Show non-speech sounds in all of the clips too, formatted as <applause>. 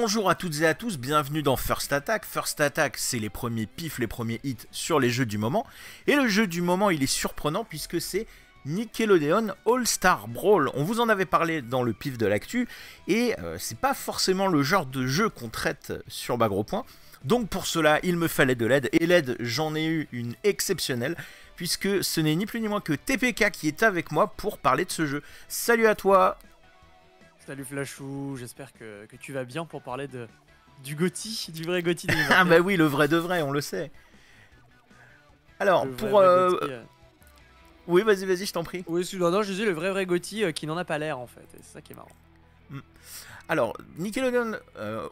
Bonjour à toutes et à tous, bienvenue dans First Attack. First Attack, c'est les premiers pifs, les premiers hits sur les jeux du moment. Et le jeu du moment, il est surprenant puisque c'est Nickelodeon All-Star Brawl. On vous en avait parlé dans le pif de l'actu, et euh, c'est pas forcément le genre de jeu qu'on traite sur Bagro Point. Donc pour cela, il me fallait de l'aide, et l'aide, j'en ai eu une exceptionnelle, puisque ce n'est ni plus ni moins que TPK qui est avec moi pour parler de ce jeu. Salut à toi Salut Flashou, j'espère que, tu vas bien pour parler de, du Gotti, du vrai Gotti. ah <laughs> bah oui, le vrai de vrai, on le sait. Alors, pour... Euh, euh. oui, vas-y, vas-y, je t'en prie. Oui, non, non, je dis le vrai vrai Gotti euh, qui n'en a pas l'air en fait, c'est ça qui est marrant. Mm. Alors, Nickelodeon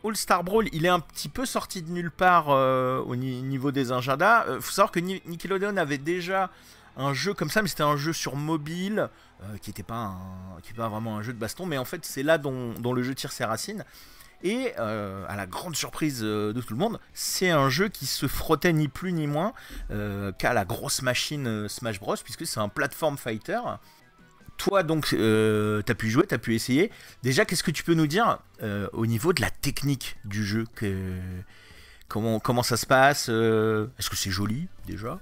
All-Star Brawl, il est un petit peu sorti de nulle part au niveau des agendas. Il faut savoir que Nickelodeon avait déjà un jeu comme ça, mais c'était un jeu sur mobile, euh, qui n'était pas, pas, vraiment un jeu de baston, mais en fait c'est là dont, le jeu tire ses racines. Et euh, à la grande surprise euh, de tout le monde, c'est un jeu qui se frottait ni plus ni moins qu'à la grosse machine Smash Bros, puisque c'est un platform fighter. Toi donc, t'as pu jouer, t'as pu essayer. Déjà, qu'est-ce que tu peux nous dire au niveau de la technique du jeu que... comment, comment ça se passe Est-ce que c'est joli déjà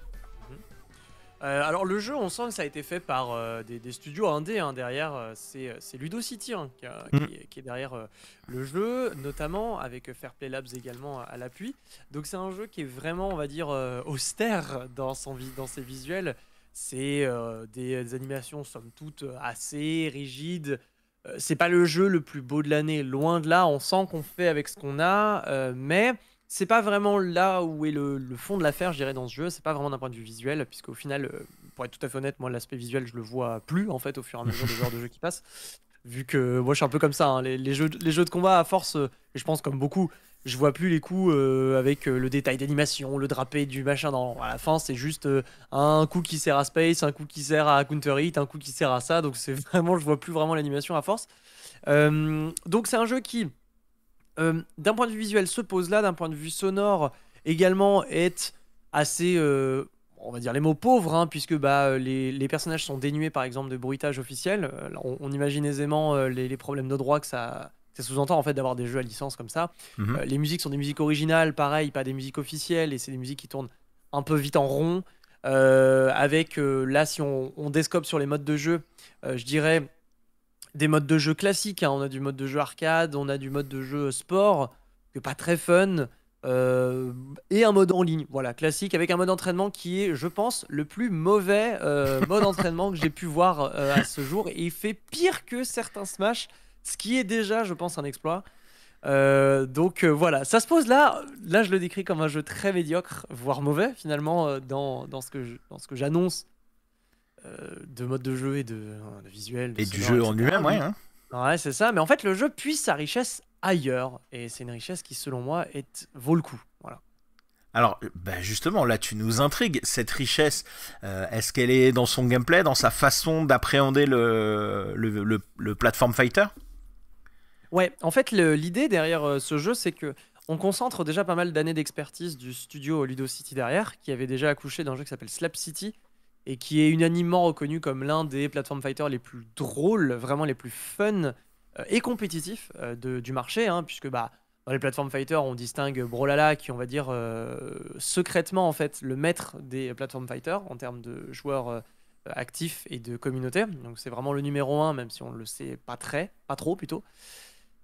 euh, alors le jeu, on sent que ça a été fait par euh, des, studios indés hein, derrière. Euh, c'est Ludo City hein, mm. qui, est derrière le jeu, notamment avec Fairplay Labs également à, l'appui. Donc c'est un jeu qui est vraiment, on va dire, austère dans, ses visuels. C'est des, animations somme toute assez rigides. c'est pas le jeu le plus beau de l'année, loin de là. On sent qu'on fait avec ce qu'on a, mais c'est pas vraiment là où est le, fond de l'affaire, je dirais, dans ce jeu. C'est pas vraiment d'un point de vue visuel, puisqu'au final, euh, pour être tout à fait honnête, moi, l'aspect visuel, je le vois plus, en fait, au fur et à mesure des heures de jeu qui passent. Vu que moi, je suis un peu comme ça. Hein. Les, jeux, de combat, à force, euh, je pense comme beaucoup, je vois plus les coups euh, avec le détail d'animation, le drapé du machin. Dans... À la fin, c'est juste un coup qui sert à Space, un coup qui sert à Counter Hit, un coup qui sert à ça. Donc c'est <laughs> vraiment, je vois plus vraiment l'animation à force. donc c'est un jeu qui, euh, d'un point de vue visuel, se pose là, d'un point de vue sonore, également est assez, euh, on va dire les mots pauvres, hein, puisque bah, euh, les, personnages sont dénués par exemple de bruitage officiel. On, imagine aisément les, problèmes de droit que ça, ça sous-entend en fait d'avoir des jeux à licence comme ça. Mhm. les musiques sont des musiques originales, pareil, pas des musiques officielles, et c'est des musiques qui tournent un peu vite en rond. avec là, si on, on, descope sur les modes de jeu, je dirais des modes de jeu classiques. Hein. On a du mode de jeu arcade, on a du mode de jeu sport, que pas très fun, euh, et un mode en ligne, voilà, classique, avec un mode d'entraînement qui est, je pense, le plus mauvais euh, mode d'entraînement que j'ai pu voir euh, à ce jour. Et il fait pire que certains Smash, ce qui est déjà, je pense, un exploit. donc voilà, ça se pose là. Là, je le décris comme un jeu très médiocre, voire mauvais finalement dans, dans ce que j'annonce euh, de mode de jeu et de, hein, visuel. et du jeu en lui-même, ouais. Hein. Ouais, c'est ça. Mais en fait, le jeu puise sa richesse ailleurs. Et c'est une richesse qui, selon moi, est, vaut le coup. Voilà. Alors, euh, bah, justement, là, tu nous intrigues. Cette richesse, euh, est-ce qu'elle est dans son gameplay, dans sa façon d'appréhender le, le, le, platform fighter Ouais, en fait, l'idée derrière ce jeu, c'est que on concentre déjà pas mal d'années d'expertise du studio Ludo City derrière, qui avait déjà accouché d'un jeu qui s'appelle Slap City, et qui est unanimement reconnu comme l'un des platform fighters les plus drôles, vraiment les plus fun euh, et compétitifs euh, du marché, hein, puisque bah, dans les platform fighters, on distingue Brolala, qui on va dire euh, secrètement en fait le maître des platform fighters en termes de joueurs actifs et de communauté. Donc c'est vraiment le numéro un, même si on le sait pas très, pas trop plutôt.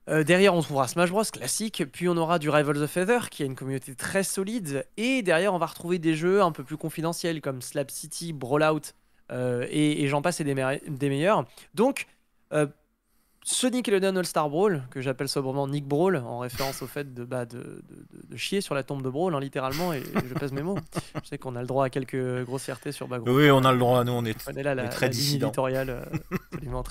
Euh, derrière, on trouvera Smash Bros classique, puis on aura du Rivals of Feather qui a une communauté très solide, et derrière, on va retrouver des jeux un peu plus confidentiels comme Slap City, Brawlout, euh, et, j'en passe et des, meilleurs. Donc, euh, ce le All-Star Brawl, que j'appelle sobrement Nick Brawl, en référence au fait de, bah, de, de, chier sur la tombe de Brawl, hein, littéralement, et, je pèse mes mots. Je sais qu'on a le droit à quelques grossièretés sur Bagro. Oui, on a le droit, nous, on est, très dissident. très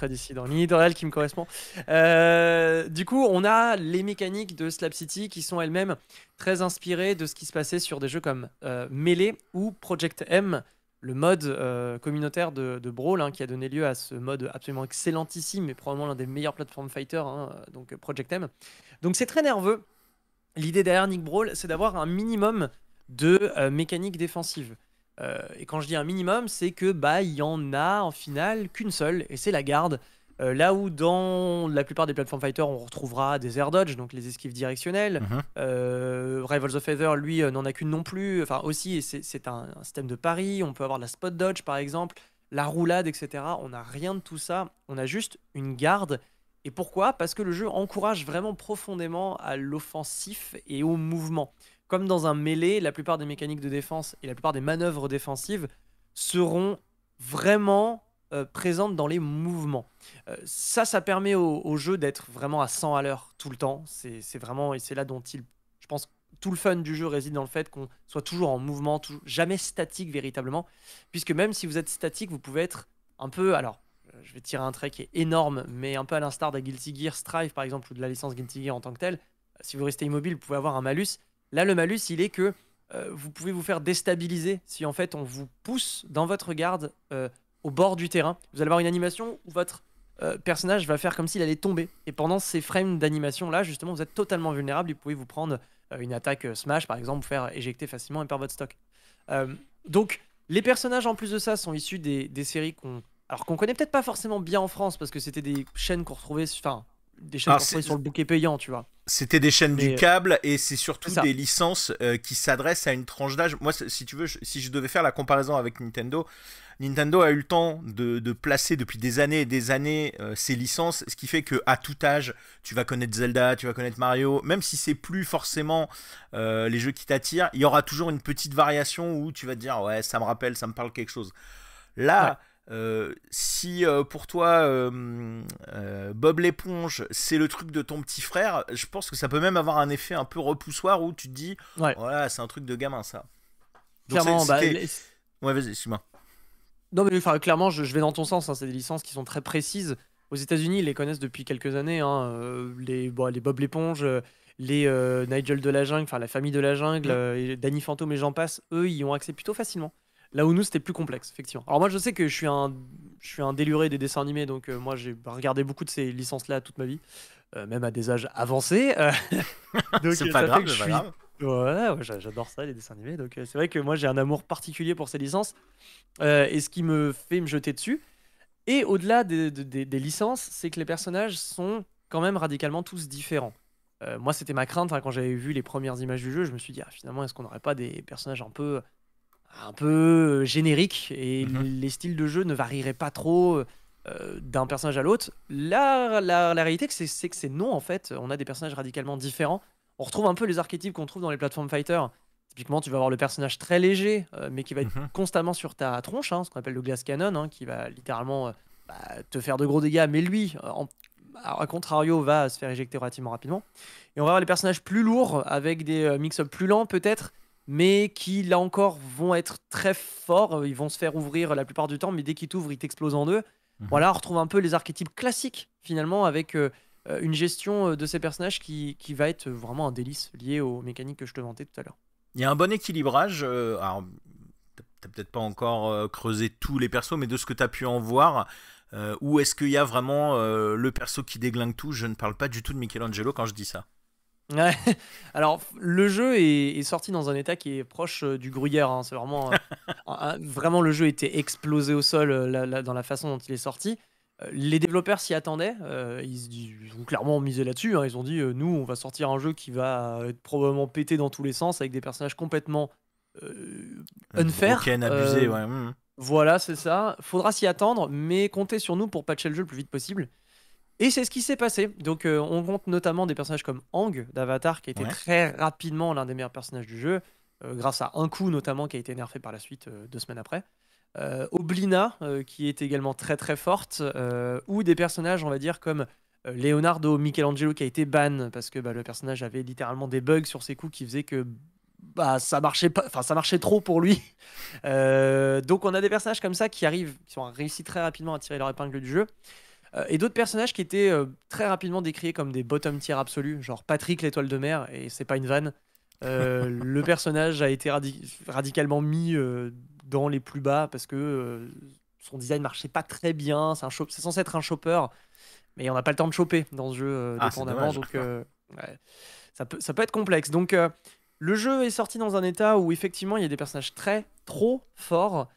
dissident. qui me correspond. Euh, du coup, on a les mécaniques de Slap City qui sont elles-mêmes très inspirées de ce qui se passait sur des jeux comme euh, Melee ou Project M, le mode euh, communautaire de, Brawl hein, qui a donné lieu à ce mode absolument excellentissime et probablement l'un des meilleurs platform fighters, hein, donc euh, Project M. Donc c'est très nerveux. L'idée derrière Nick Brawl, c'est d'avoir un minimum de mécaniques euh, mécanique défensive. et quand je dis un minimum, c'est que bah il y en a en finale qu'une seule, et c'est la garde. Euh, là où dans la plupart des plateformes fighters, on retrouvera des air dodge, donc les esquives directionnelles. Mhm. Euh, Rivals of Feather, lui, euh, n'en a qu'une non plus. Enfin, aussi, c'est un, un, système de pari. On peut avoir la spot dodge, par exemple, la roulade, etc. On n'a rien de tout ça. On a juste une garde. Et pourquoi Parce que le jeu encourage vraiment profondément à l'offensif et au mouvement. Comme dans un mêlée, la plupart des mécaniques de défense et la plupart des manœuvres défensives seront vraiment euh, présente dans les mouvements. Euh, ça, ça permet au, jeu d'être vraiment à 100 à l'heure tout le temps. C'est vraiment, et c'est là dont il, je pense, tout le fun du jeu réside dans le fait qu'on soit toujours en mouvement, jamais statique véritablement, puisque même si vous êtes statique, vous pouvez être un peu, alors, euh, je vais tirer un trait qui est énorme, mais un peu à l'instar de Guilty Gear Strive par exemple, ou de la licence Guilty Gear en tant que telle, si vous restez immobile, vous pouvez avoir un malus. Là, le malus, il est que vous pouvez vous faire déstabiliser si en fait on vous pousse dans votre garde au bord du terrain. Vous allez avoir une animation où votre euh, personnage va faire comme s'il allait tomber. Et pendant ces frames d'animation-là, justement, vous êtes totalement vulnérable. Vous pouvez vous prendre euh, une attaque euh, smash, par exemple, vous faire éjecter facilement et perdre votre stock. donc, les personnages, en plus de ça, sont issus des, séries qu'on alors qu'on connaît peut-être pas forcément bien en France parce que c'était des chaînes qu'on retrouvait, enfin des chaînes sur le bouquet payant, tu vois. C'était des chaînes du euh, câble et c'est surtout des licences euh, qui s'adressent à une tranche d'âge. Moi, si tu veux, si je devais faire la comparaison avec Nintendo, Nintendo a eu le temps de, placer depuis des années et des années euh, ses licences, ce qui fait que à tout âge, tu vas connaître Zelda, tu vas connaître Mario, même si c'est plus forcément les jeux qui t'attirent, il y aura toujours une petite variation où tu vas te dire ouais, ça me rappelle, ça me parle quelque chose. Là. Euh, si euh, pour toi euh, Bob l'éponge c'est le truc de ton petit frère, je pense que ça peut même avoir un effet un peu repoussoir où tu dis ouais. c'est un truc de gamin ça. clairement, bah, Non mais clairement je, vais dans ton sens, hein, c'est des licences qui sont très précises. Aux États-Unis ils les connaissent depuis quelques années, hein, les, les Bob l'éponge. Les Nigel de la jungle, enfin la famille de la jungle, mm. Danny Fantôme et j'en passe, eux, ils ont accès plutôt facilement. Là où nous, c'était plus complexe, effectivement. Alors moi, je sais que je suis un, je suis un déluré des dessins animés, donc euh, moi, j'ai regardé beaucoup de ces licences-là toute ma vie, euh, même à des âges avancés. Euh. <laughs> c'est pas grave, Suis... Ouais, j'adore ça, les dessins animés. Donc c'est vrai que moi, j'ai un amour particulier pour ces licences, et ce qui me fait me jeter dessus. Et au-delà des, licences, c'est que les personnages sont quand même radicalement tous différents. moi, c'était ma crainte hein, quand j'avais vu les premières images du jeu. Je me suis dit, ah, finalement, est-ce qu'on n'aurait pas des personnages un peu un peu euh, générique et mhm. les styles de jeu ne varieraient pas trop euh, d'un personnage à l'autre. Là, la, réalité, c'est que c'est non, en fait. On a des personnages radicalement différents. On retrouve un peu les archétypes qu'on trouve dans les plateformes fighter. Typiquement, tu vas avoir le personnage très léger, euh, mais qui va être mhm. constamment sur ta tronche, hein, ce qu'on appelle le glass cannon, hein, qui va littéralement bah, te faire de gros dégâts, mais lui, à contrario, va se faire éjecter relativement rapidement. Et on va avoir les personnages plus lourds, avec des mix ups plus lents peut-être, mais qui là encore vont être très forts. Euh, ils vont se faire ouvrir la plupart du temps, mais dès qu'ils t'ouvrent, ils t'explosent en deux. Mhm. Voilà, on retrouve un peu les archétypes classiques finalement avec euh, euh, une gestion de ces personnages qui, va être vraiment un délice lié aux mécaniques que je te vantais tout à l'heure. Il y a un bon équilibrage. alors alors, t'as peut-être pas encore creusé tous les persos, mais de ce que tu as pu en voir. ou est-ce qu'il y a vraiment le perso qui déglingue tout Je ne parle pas du tout de Michelangelo quand je dis ça. <laughs> Alors, le jeu est, sorti dans un état qui est proche euh, du gruyère. Hein. C'est vraiment, euh, <laughs> vraiment le jeu était explosé au sol euh, dans la façon dont il est sorti. les développeurs s'y attendaient. Ils, ont clairement misé là-dessus. Hein. Ils ont dit nous, on va sortir un jeu qui va être probablement pété dans tous les sens avec des personnages complètement unfair. Broken, abusé, ouais. Hmm. Voilà, c'est ça. Faudra s'y attendre, mais comptez sur nous pour patcher le jeu le plus vite possible. Et c'est ce qui s'est passé. Donc, euh, on compte notamment des personnages comme Ang d'Avatar, qui a été très rapidement l'un des meilleurs personnages du jeu, euh, grâce à un coup notamment qui a été nerfé par la suite euh, deux semaines après. Oblina, qui est également très très forte, ou des personnages, on va dire, comme Leonardo, Michelangelo, qui a été ban parce que bah, le personnage avait littéralement des bugs sur ses coups qui faisaient que bah, ça marchait pas, enfin ça marchait trop pour lui. <laughs> donc, on a des personnages comme ça qui arrivent, qui ont réussi très rapidement à tirer leur épingle du jeu. Euh, et d'autres personnages qui étaient euh, très rapidement décriés comme des bottom tiers absolus, genre Patrick l'étoile de mer, et c'est pas une vanne. Euh, <laughs> le personnage a été radicalement mis dans les plus bas parce que son design marchait pas très bien. C'est censé être un chopper, mais on n'a pas le temps de choper dans ce jeu, ah, Donc, ça, peut, ça peut être complexe. Donc. Le jeu est sorti dans un état où effectivement il y a des personnages très, trop forts,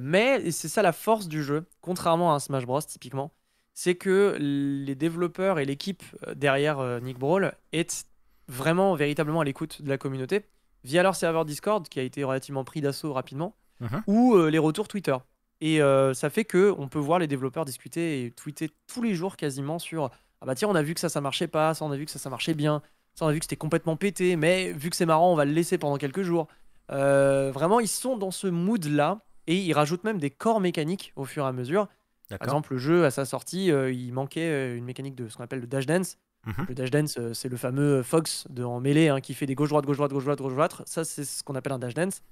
mais c'est ça la force du jeu, contrairement à un Smash Bros typiquement, c'est que les développeurs et l'équipe euh, derrière euh, Nick Brawl est vraiment véritablement à l'écoute de la communauté via leur serveur Discord qui a été relativement pris d'assaut rapidement mhm. ou euh, les retours Twitter. Et ça fait que on peut voir les développeurs discuter et tweeter tous les jours quasiment sur ah bah tiens on a vu que ça ça marchait pas, ça on a vu que ça ça marchait bien, ça on a vu que c'était complètement pété, mais vu que c'est marrant on va le laisser pendant quelques jours. vraiment ils sont dans ce mood là et ils rajoutent même des corps mécaniques au fur et à mesure par exemple, le jeu, à sa sortie, euh, il manquait euh, une mécanique de ce qu'on appelle le dash dance. Mhm. Le dash dance, euh, c'est le fameux Fox de, en mêlée hein, qui fait des gauche-droite, gauche-droite, gauche-droite, gauche-droite. Ça, c'est ce qu'on appelle un dash dance.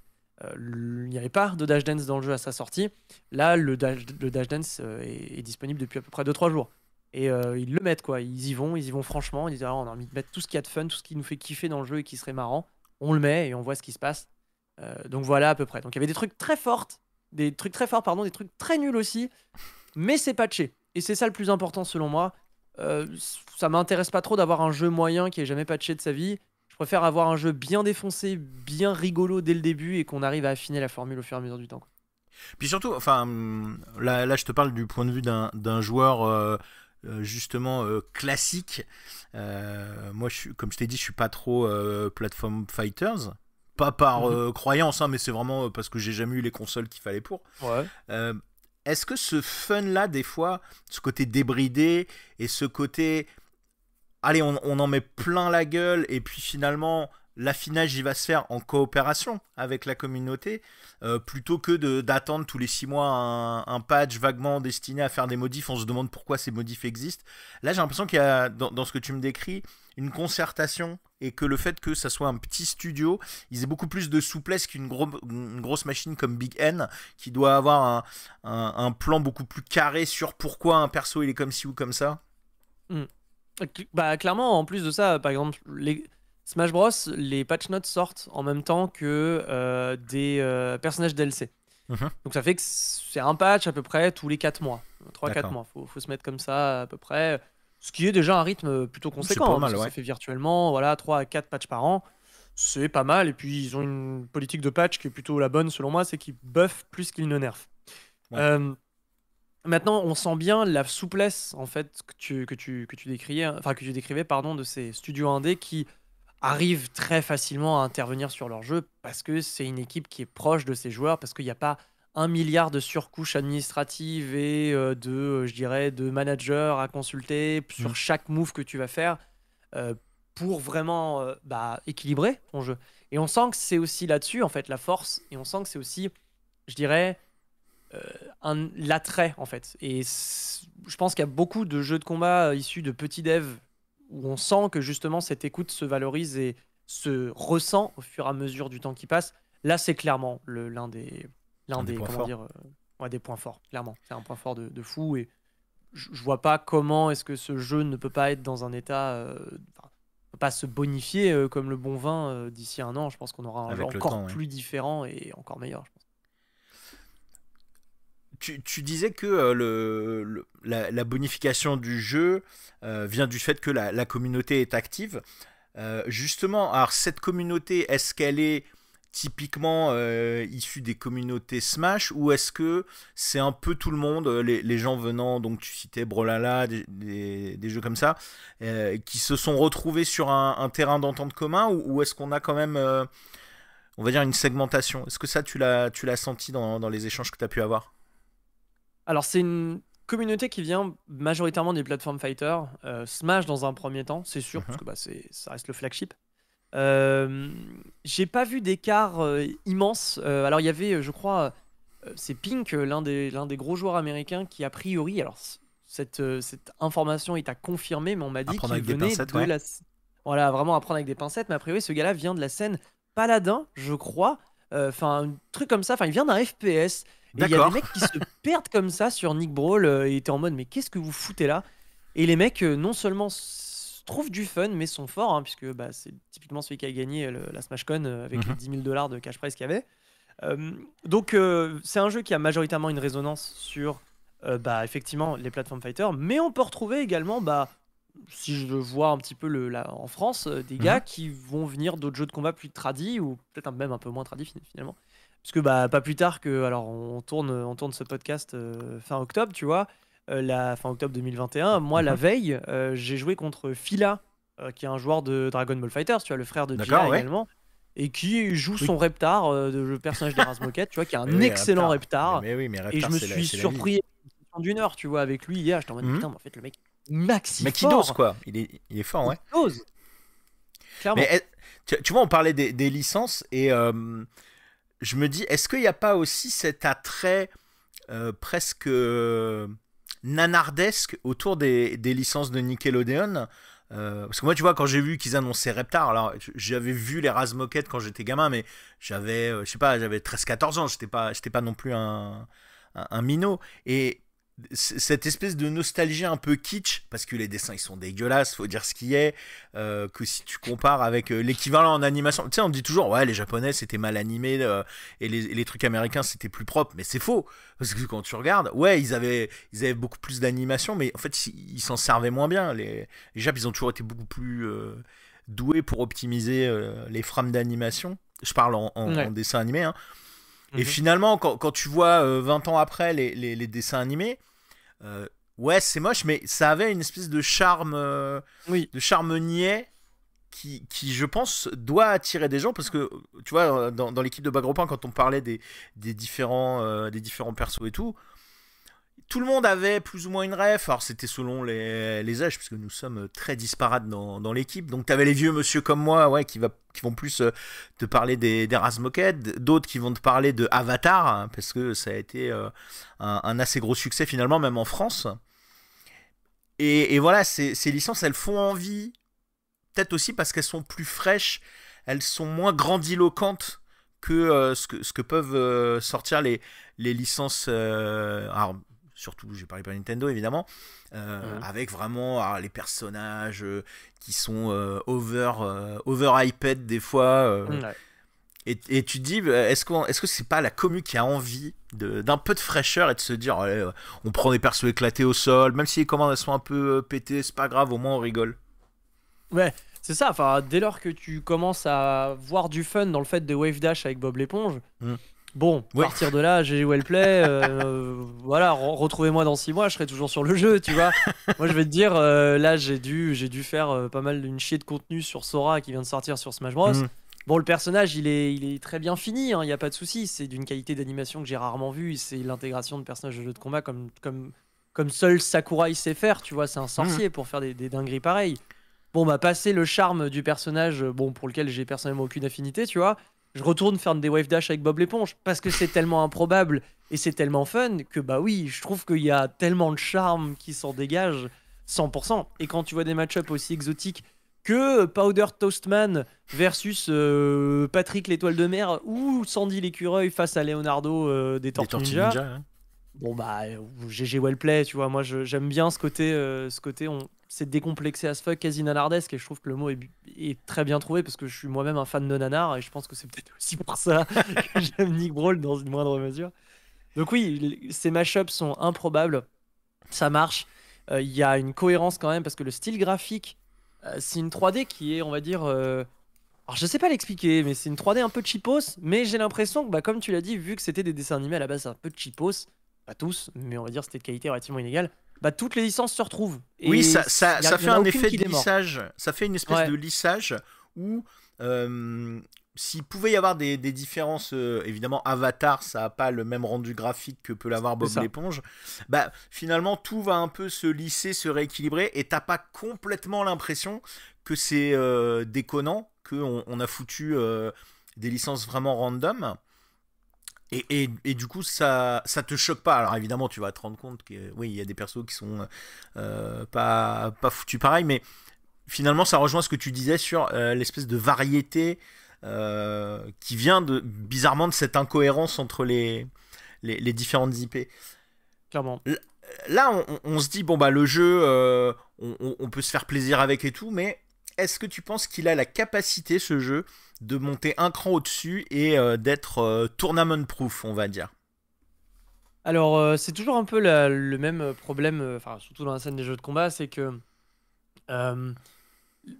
il n'y avait pas de dash dance dans le jeu à sa sortie. Là, le dash, le dash dance est, disponible depuis à peu près 2-3 jours. Et ils le mettent, quoi. Ils y vont, ils y vont franchement. Ils disent, ah, on a envie de mettre tout ce qui a de fun, tout ce qui nous fait kiffer dans le jeu et qui serait marrant. On le met et on voit ce qui se passe. donc voilà à peu près. Donc il y avait des trucs très fortes, des trucs très forts, pardon, des trucs très nuls aussi mais c'est patché. Et c'est ça le plus important selon moi. Euh, ça m'intéresse pas trop d'avoir un jeu moyen qui est jamais patché de sa vie. Je préfère avoir un jeu bien défoncé, bien rigolo dès le début et qu'on arrive à affiner la formule au fur et à mesure du temps. Puis surtout, enfin, là, là, je te parle du point de vue d'un joueur. Euh, euh, justement classique. moi, comme je t'ai dit, je suis pas trop platform fighters. Pas par mhm. croyance, hein, mais c'est vraiment parce que j'ai jamais eu les consoles qu'il fallait pour. Ouais. Est-ce que ce fun-là, des fois, ce côté débridé et ce côté, allez, on, en met plein la gueule et puis finalement, l'affinage il va se faire en coopération avec la communauté euh, plutôt que d'attendre tous les six mois un, patch vaguement destiné à faire des modifs on se demande pourquoi ces modifs existent là j'ai l'impression qu'il y a dans, ce que tu me décris une concertation et que le fait que ça soit un petit studio, ils aient beaucoup plus de souplesse qu'une grosse machine comme Big N, qui doit avoir un, plan beaucoup plus carré sur pourquoi un perso il est comme ci ou comme ça. Hmm. Bah clairement, en plus de ça, par exemple, les... Smash Bros, les patch notes sortent en même temps que euh, des euh, personnages DLC. Mhm. Donc ça fait que c'est un patch à peu près tous les 4 mois, 3-4 mois, faut, faut se mettre comme ça à peu près. Ce qui est déjà un rythme euh, plutôt conséquent. Hein, ça fait virtuellement voilà, 3 à 4 patchs par an. C'est pas mal. Et puis, ils ont une politique de patch qui est plutôt la bonne, selon moi, c'est qu'ils buffent plus qu'ils ne nerfent. Euh, maintenant, on sent bien la souplesse en fait que tu, que tu, que tu, décrivais, enfin, que tu décrivais pardon, de ces studios indés qui arrivent très facilement à intervenir sur leur jeu parce que c'est une équipe qui est proche de ses joueurs, parce qu'il n'y a pas un milliard de surcouches administratives et euh, de, euh, je dirais, de managers à consulter sur mm. chaque move que tu vas faire euh, pour vraiment bah, équilibrer ton jeu. Et on sent que c'est aussi là-dessus, en fait, la force. Et on sent que c'est aussi, je dirais, un l'attrait, en fait. Et je pense qu'il y a beaucoup de jeux de combat issus de petits devs où on sent que justement cette écoute se valorise et se ressent au fur et à mesure du temps qui passe. Là, c'est clairement l'un des, l'un des, comment dire, euh, des points forts, clairement. C'est un point fort de, de fou et je, vois pas comment est-ce que ce jeu ne peut pas être dans un état, euh, peut pas se bonifier euh, comme le bon vin d'ici un an. Je pense qu'on aura un jeu encore plus différent et encore meilleur. Je pense. Tu, tu, disais que le, la, bonification du jeu vient du fait que la, communauté est active. justement, alors cette communauté, est-ce qu'elle est typiquement euh, issus des communautés Smash ou est-ce que c'est un peu tout le monde, euh, les, gens venant, donc tu citais Brolala, des, des, jeux comme ça, euh, qui se sont retrouvés sur un, terrain d'entente commun ou, est-ce qu'on a quand même, on va dire, une segmentation Est-ce que ça, tu l'as, tu l'as senti dans, dans, les échanges que tu as pu avoir Alors, c'est une communauté qui vient majoritairement des plateformes Fighter, Smash dans un premier temps, c'est sûr, parce mhm. que bah, ça reste le flagship. Euh, j'ai pas vu d'écart euh, immense. Euh, alors, il y avait, je crois, c'est Pink, l'un des, des gros joueurs américains, qui a priori, alors cette, cette information est à confirmer, mais on m'a dit qu'il venait Voilà, vraiment à prendre avec des pincettes, mais a priori, ce gars-là vient de la scène Paladin, je crois. Enfin, un truc comme ça, enfin, il vient d'un FPS. Il y a des mecs qui se <laughs> perdent comme ça sur Nick Brawl Il et étaient en mode, mais qu'est-ce que vous foutez là Et les mecs, non seulement trouvent du fun, mais sont forts, hein, puisque bah, c'est typiquement celui qui a gagné euh, le, Smash Con euh, avec mhm. les 10 000 dollars de cash prize qu'il y avait. Euh, donc, c'est un jeu qui a majoritairement une résonance sur, bah, effectivement, les plateformes fighter, mais on peut retrouver également, bah, si je le vois un petit peu le, en France, des gars mhm. qui vont venir d'autres jeux de combat plus tradis, ou peut-être même un peu moins tradis finalement. Parce que pas plus tard que, alors on tourne, on tourne ce podcast fin octobre, tu vois, euh, la fin octobre 2021, moi, la mhm. veille, euh, j'ai joué contre Fila, euh, qui est un joueur de Dragon Ball Fighters, tu vois, le frère de Jia également et qui joue son Reptar, le personnage race Moquette, tu vois, qui est un excellent Reptar. et je me suis surpris d'une heure, tu vois, avec lui hier. J'étais en mode, mhm. putain, mais en fait, le mec, max. Mais qui dose, quoi. Il est, il est fort, ouais. Dose. Clairement. tu, vois, on parlait des, licences et je me dis, est-ce qu'il n'y a pas aussi cet attrait presque nanardesque autour des, licences de Nickelodeon. Euh, parce que moi, tu vois, quand j'ai vu qu'ils annonçaient Reptar, alors j'avais vu les Razmoket quand j'étais gamin, mais j'avais, euh, je sais pas, j'avais 13-14 ans, j'étais pas, pas non plus un, un minot. Et cette espèce de nostalgie un peu kitsch, parce que les dessins ils sont dégueulasses, faut dire ce qui est, euh, que si tu compares avec euh, l'équivalent en animation, tu sais, on dit toujours, ouais, les japonais c'était mal animé euh, et, les, trucs américains c'était plus propre, mais c'est faux, parce que quand tu regardes, ouais, ils avaient, ils avaient beaucoup plus d'animation, mais en fait ils s'en servaient moins bien. Les, les ils ont toujours été beaucoup plus euh, doués pour optimiser les frames d'animation. Je parle en, en dessin animé, hein. Et mhm. finalement, quand, tu vois 20 euh, ans après les, dessins animés, euh, ouais, c'est moche, mais ça avait une espèce de charme, euh, de charme niais qui, qui, je pense, doit attirer des gens parce que, tu vois, dans, l'équipe de Bagropin, quand on parlait des différents, des différents persos et tout, tout le monde avait plus ou moins une rêve. Alors, c'était selon les, âges, puisque nous sommes très disparates dans, l'équipe. Donc, tu avais les vieux monsieur comme moi, ouais, qui, vont plus euh, te parler des, des d'autres qui vont te parler de Avatar, hein, parce que ça a été euh, un, assez gros succès finalement, même en France. Et, voilà, ces, licences, elles font envie. Peut-être aussi parce qu'elles sont plus fraîches, elles sont moins grandiloquentes que, euh, ce, que, peuvent sortir les, licences surtout j'ai parlé pas Nintendo évidemment, euh, avec vraiment ah, les personnages euh, qui sont euh, over, over iPad des fois. Et, tu te dis, bah, est-ce, qu'on, est-ce que c'est pas la commu qui a envie d'un peu de fraîcheur et de se dire, on prend des persos éclatés au sol, même si les commandes sont un peu pétées, c'est pas grave, au moins on rigole. Ouais, c'est ça, enfin, dès lors que tu commences à voir du fun dans le fait de Wave Dash avec Bob l'éponge, hmm. Bon, à partir de là, j'ai Wellplay, euh, <laughs> voilà, retrouvez-moi dans six mois, je serai toujours sur le jeu, tu vois. Moi, je vais te dire, euh, là, j'ai dû, j'ai dû faire euh, pas mal d'une chier de contenu sur Sora qui vient de sortir sur Smash Bros. Mm. Bon, le personnage, il est, il est très bien fini, hein, il n'y a pas de souci. C'est d'une qualité d'animation que j'ai rarement vue. C'est l'intégration de personnages de jeu de combat comme, comme, comme seul Sakurai sait faire, tu vois. C'est un sorcier mm. pour faire des, des dingueries pareilles. Bon, bah, passer le charme du personnage, bon, pour lequel j'ai personnellement aucune affinité, tu vois je retourne faire des wave dash avec Bob l'éponge parce que c'est tellement improbable et c'est tellement fun que bah oui, je trouve qu'il y a tellement de charme qui s'en dégage 100%. Et quand tu vois des match-ups aussi exotiques que Powder Toastman versus euh, Patrick l'étoile de mer ou Sandy l'écureuil face à Leonardo euh, des Tortues hein bon bah euh, GG Wellplay, tu vois, moi j'aime bien ce côté, euh, ce côté on c'est décomplexé as fuck, quasi nanardesque, et je trouve que le mot est, très bien trouvé parce que je suis moi-même un fan de nanar et je pense que c'est peut-être <laughs> aussi pour ça que j'aime Nick Brawl dans une moindre mesure. Donc oui, ces mashups sont improbables, ça marche, euh, il y a une cohérence quand même parce que le style graphique, c'est une 3D qui est, on va dire, alors je sais pas l'expliquer, mais c'est une 3D un peu cheapos, mais j'ai l'impression que bah, comme tu l'as dit, vu que c'était des dessins animés à la base un peu cheapos, pas tous, mais on va dire c'était de qualité relativement inégale, bah, toutes les licences se retrouvent. oui, ça, fait un effet de lissage. Ça fait une espèce de lissage où euh, s'il pouvait y avoir des, différences, euh, évidemment, Avatar, ça n'a pas le même rendu graphique que peut l'avoir Bob l'éponge. Bah, finalement, tout va un peu se lisser, se rééquilibrer, et t'as pas complètement l'impression que c'est euh, déconnant, qu'on on a foutu des licences vraiment random. Et, du coup, ça, ça te choque pas. Alors évidemment, tu vas te rendre compte que oui, il y a des persos qui sont euh, pas, pas foutus pareil, mais finalement, ça rejoint ce que tu disais sur euh, l'espèce de variété euh, qui vient de, bizarrement de cette incohérence entre les, différentes IP. Clairement. Là, on, se dit, bon, bah, le jeu, on peut se faire plaisir avec et tout, mais est-ce que tu penses qu'il a la capacité, ce jeu, de monter un cran au-dessus et euh, d'être euh, tournament proof, on va dire. Alors, euh, c'est toujours un peu le même problème, enfin, surtout dans la scène des jeux de combat, c'est que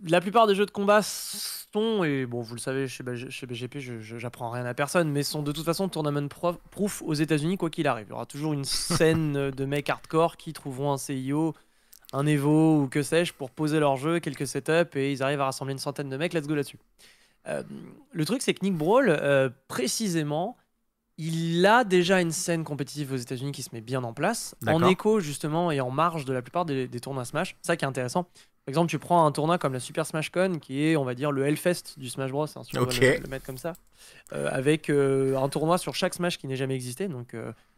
la plupart des jeux de combat sont, et bon, vous le savez, chez, chez BGP, j'apprends rien à personne, mais sont de toute façon tournament proof aux États-Unis, quoi qu'il arrive. Il y aura toujours une <laughs> scène de mecs hardcore qui trouveront un CIO un Evo ou que sais-je pour poser leur jeu, quelques setups et ils arrivent à rassembler une centaine de mecs. Let's go là-dessus. Euh, le truc, c'est que Nick Brawl, euh, précisément, il a déjà une scène compétitive aux États-Unis qui se met bien en place, en écho justement et en marge de la plupart des, tournois Smash. Ça qui est intéressant. Par exemple, tu prends un tournoi comme la Super Smash Con, qui est, on va dire, le Hellfest du Smash Bros. Hein, le, mettre comme ça, euh, avec un tournoi sur chaque Smash qui n'est jamais existé. Donc,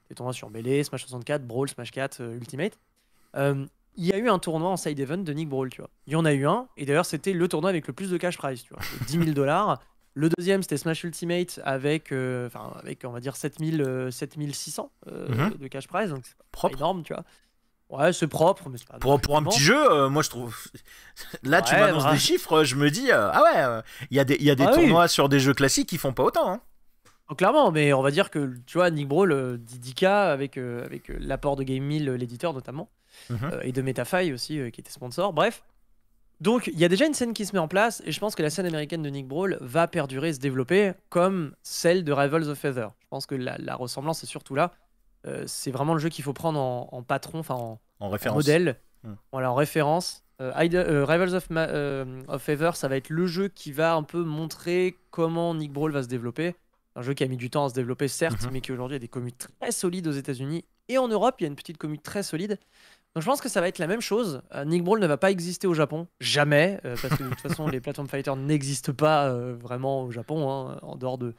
des tournois sur Melee, Smash 64, Brawl, Smash 4, Ultimate il y a eu un tournoi en side event de Nick Brawl, tu vois. Il y en a eu un, et d'ailleurs, c'était le tournoi avec le plus de cash prize, tu vois. 10 <laughs> 000 dollars. Le deuxième, c'était Smash Ultimate avec, euh, enfin, avec, on va dire, 7000, 600 7600 de cash prize. Donc, c'est propre. énorme, tu vois. Ouais, c'est propre, mais c'est pas. Pour, pour un petit jeu, euh, moi, je trouve. <laughs> Là, tu m'annonces des chiffres, je me dis, euh, ah ouais, il y a des, y a des ah tournois sur des jeux classiques qui font pas autant. Hein. Oh, clairement, mais on va dire que, tu vois, Nick Brawl, 10K avec, avec l'apport de Game Mill, l'éditeur notamment. Mhm. Euh, et de Metafy aussi, euh, qui était sponsor. Bref. Donc, il y a déjà une scène qui se met en place, et je pense que la scène américaine de Nick Brawl va perdurer se développer comme celle de Rivals of Feather. Je pense que la, ressemblance est surtout là. Euh, c'est vraiment le jeu qu'il faut prendre en, patron, enfin en, modèle. Hmm. Voilà, en référence. Rivals of, Feather, ça va être le jeu qui va un peu montrer comment Nick Brawl va se développer. Un jeu qui a mis du temps à se développer, certes, mhm. mais qui aujourd'hui a des communes très solides aux États-Unis et en Europe. Il y a une petite commune très solide. Donc je pense que ça va être la même chose. Euh, Nick Brawl ne va pas exister au Japon, jamais, euh, parce que de toute façon les Platform Fighters n'existent pas euh, vraiment au Japon, hein, en dehors de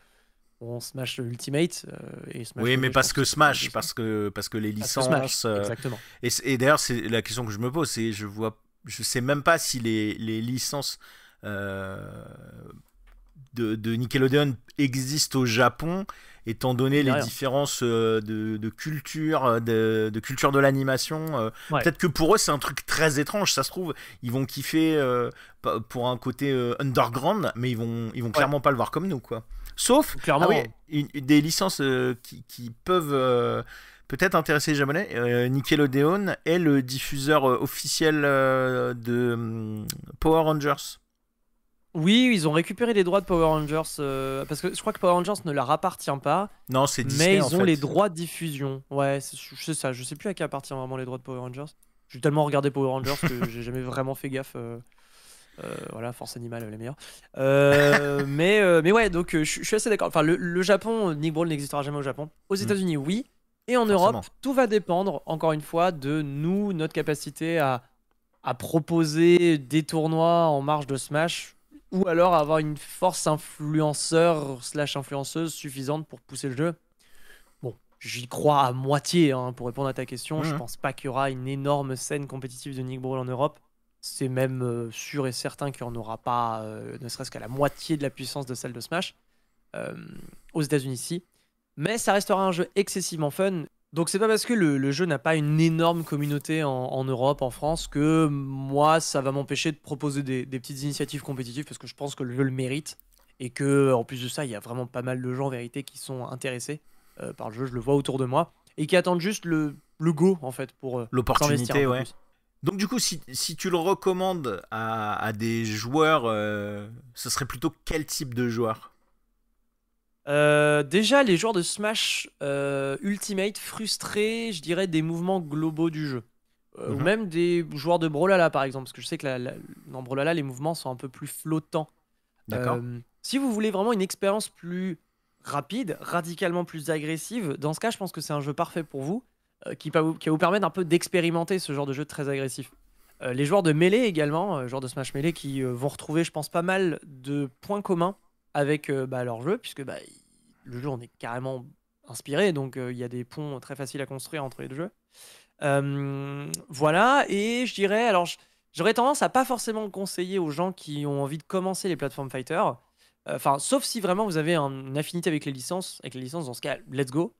On Smash Ultimate et Smash Oui, mais parce que, Smash, parce que parce que les licences. exactement. Et, d'ailleurs c'est la question que je me pose, c'est je vois, je sais même pas si les, licences de, de Nickelodeon existent au Japon étant donné les différences euh, de, culture, euh, de, culture de l'animation. Euh, peut-être que pour eux, c'est un truc très étrange. Ça se trouve, ils vont kiffer pour un côté underground, mais ils vont, ils vont clairement pas le voir comme nous, quoi. Sauf clairement, ah hein. des licences qui, peuvent peut-être intéresser les Japonais. Nickelodeon est le diffuseur officiel de hum, Power Rangers. Oui, ils ont récupéré les droits de Power Rangers euh, parce que je crois que Power Rangers ne leur appartient pas. Non, c'est Disney. Mais ils ont les droits de diffusion. Ouais, c'est ça. Je sais plus à qui appartient vraiment les droits de Power Rangers. J'ai tellement regardé Power Rangers que <laughs> j'ai jamais vraiment fait gaffe. Euh, euh, voilà, force animale, les meilleurs. <laughs> mais, mais ouais, donc je suis assez d'accord. Enfin, le, Japon, Nick Brawl n'existera jamais au Japon. Aux mm. États-Unis, oui. Et en Europe, tout va dépendre, encore une fois, de nous, notre capacité à, à proposer des tournois en marge de Smash ou alors avoir une force influenceur slash influenceuse suffisante pour pousser le jeu. Bon, j'y crois à moitié hein, pour répondre à ta question. Je Je mmh. pense pas qu'il y aura une énorme scène compétitive de Nick Brawl en Europe. C'est même euh, sûr et certain qu'il n'y en aura pas, euh, ne serait-ce qu'à la moitié de la puissance de celle de Smash euh, aux États-Unis, ici Mais ça restera un jeu excessivement fun donc c'est pas parce que le, jeu n'a pas une énorme communauté en, Europe, en France, que moi ça va m'empêcher de proposer des, petites initiatives compétitives parce que je pense que le jeu le mérite et que en plus de ça il y a vraiment pas mal de gens en vérité qui sont intéressés euh, par le jeu, je le vois autour de moi et qui attendent juste le, go en fait pour euh, l'opportunité, ouais. Donc du coup, si, tu le recommandes à, des joueurs, euh, ce serait plutôt quel type de joueur euh, déjà, les joueurs de Smash euh, Ultimate frustrés, je dirais, des mouvements globaux du jeu. Euh, ou mhm. même des joueurs de Brawlhalla, par exemple, parce que je sais que la, la, dans les mouvements sont un peu plus flottants. D'accord. si vous voulez vraiment une expérience plus rapide, radicalement plus agressive, dans ce cas, je pense que c'est un jeu parfait pour vous, qui, va vous permettre un peu d'expérimenter ce genre de jeu très agressif. les joueurs de mêlée également, joueurs de Smash mêlée qui vont retrouver, je pense, pas mal de points communs avec euh, bah, leur jeu, puisque bah, le jeu on est carrément inspiré, donc euh, il y a des ponts très faciles à construire entre les deux jeux. voilà, et je dirais, alors j'aurais tendance à pas forcément conseiller aux gens qui ont envie de commencer les plateformes fighter, euh, enfin, sauf si vraiment vous avez une affinité avec les licences, avec les licences, dans ce cas, let's go.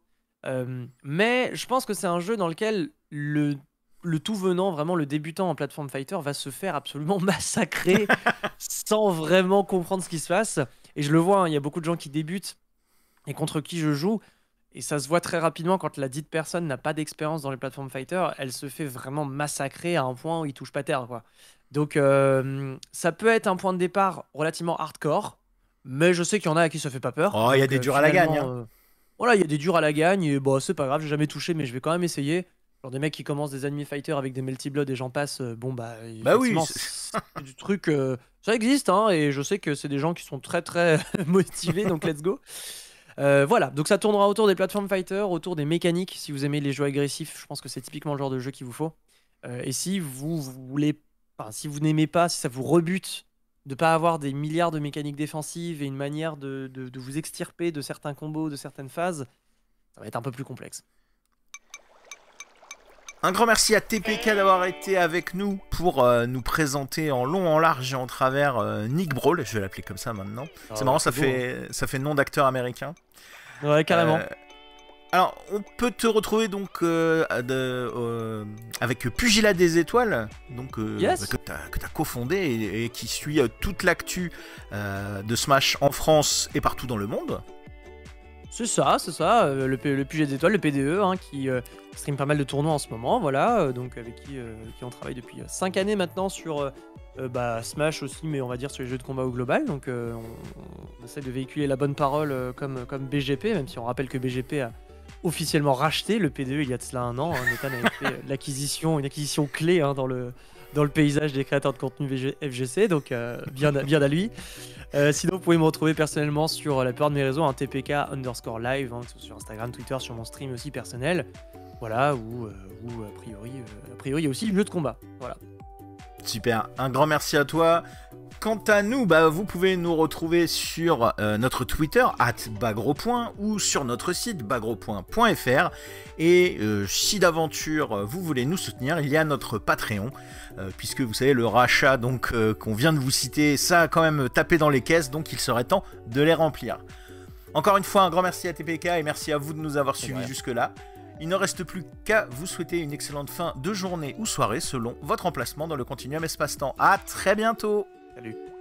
mais je pense que c'est un jeu dans lequel le, tout venant, vraiment le débutant en plateforme fighter, va se faire absolument <laughs> massacrer <laughs> sans vraiment comprendre ce qui se passe. Et je le vois, hein, il y a beaucoup de gens qui débutent et contre qui je joue. Et ça se voit très rapidement quand la dite personne n'a pas d'expérience dans les plateformes fighter, elle se fait vraiment massacrer à un point où il touche pas terre. Quoi. Donc euh, ça peut être un point de départ relativement hardcore, mais je sais qu'il y en a à qui ça fait pas peur. Oh, il y a des euh, durs à la gagne. Hein. Euh, voilà, il y a des durs à la gagne, et bon, bah, c'est pas grave, j'ai jamais touché, mais je vais quand même essayer. Genre des mecs qui commencent des anime fighters avec des multi blood et j'en passe, euh, bon bah. Bah oui du truc. Euh, ça existe, hein, et je sais que c'est des gens qui sont très très <laughs> motivés, donc let's go. Euh, voilà, donc ça tournera autour des plateformes fighters autour des mécaniques. Si vous aimez les jeux agressifs, je pense que c'est typiquement le genre de jeu qu'il vous faut. et si vous, voulez, enfin, si vous n'aimez pas, si ça vous rebute de pas avoir des milliards de mécaniques défensives et une manière de, de, de vous extirper de certains combos, de certaines phases, ça va être un peu plus complexe. Un grand merci à TPK d'avoir été avec nous pour euh, nous présenter en long, en large et en travers euh, Nick Brawl, je vais l'appeler comme ça maintenant. Ah, c'est marrant, ça fait, hein. ça fait nom d'acteur américain. Ouais, carrément. Euh, alors, on peut te retrouver donc de, avec Pugila des Étoiles, donc, que tu as, cofondé et, et, qui suit toute l'actu de Smash en France et partout dans le monde. C'est ça, c'est ça, euh, le, Puget des le PDE, e, hein, qui streame euh, stream pas mal de tournois en ce moment, voilà, euh, donc avec qui, qui, on travaille depuis 5 années maintenant sur bah, Smash aussi, mais on va dire sur les jeux de combat au global, donc on, essaie de véhiculer la bonne parole comme, comme BGP, même si on rappelle que BGP a officiellement racheté le PDE il y a de cela un an, hein, Nathan a fait <laughs> l'acquisition, une acquisition clé hein, dans le dans le paysage des créateurs de contenu FGC, donc euh, bien, bien à lui. Euh, sinon, vous pouvez me retrouver personnellement sur euh, la plupart de mes réseaux, un hein, TPK underscore live, hein, sur Instagram, Twitter, sur mon stream aussi personnel. Voilà, Ou a priori, a priori, il y a aussi le jeu de combat. Voilà. Super, un grand merci à toi. Quant à nous, bah, vous pouvez nous retrouver sur euh, notre Twitter, at ou sur notre site bagro.fr. Et euh, si d'aventure euh, vous voulez nous soutenir, il y a notre Patreon, puisque vous savez, le rachat qu'on vient de vous citer, ça a quand même tapé dans les caisses, donc il serait temps de les remplir. Encore une fois, un grand merci à TPK et merci à vous de nous avoir suivis jusque-là. Il ne reste plus qu'à vous souhaiter une excellente fin de journée ou soirée selon votre emplacement dans le continuum espace-temps. A très bientôt Salut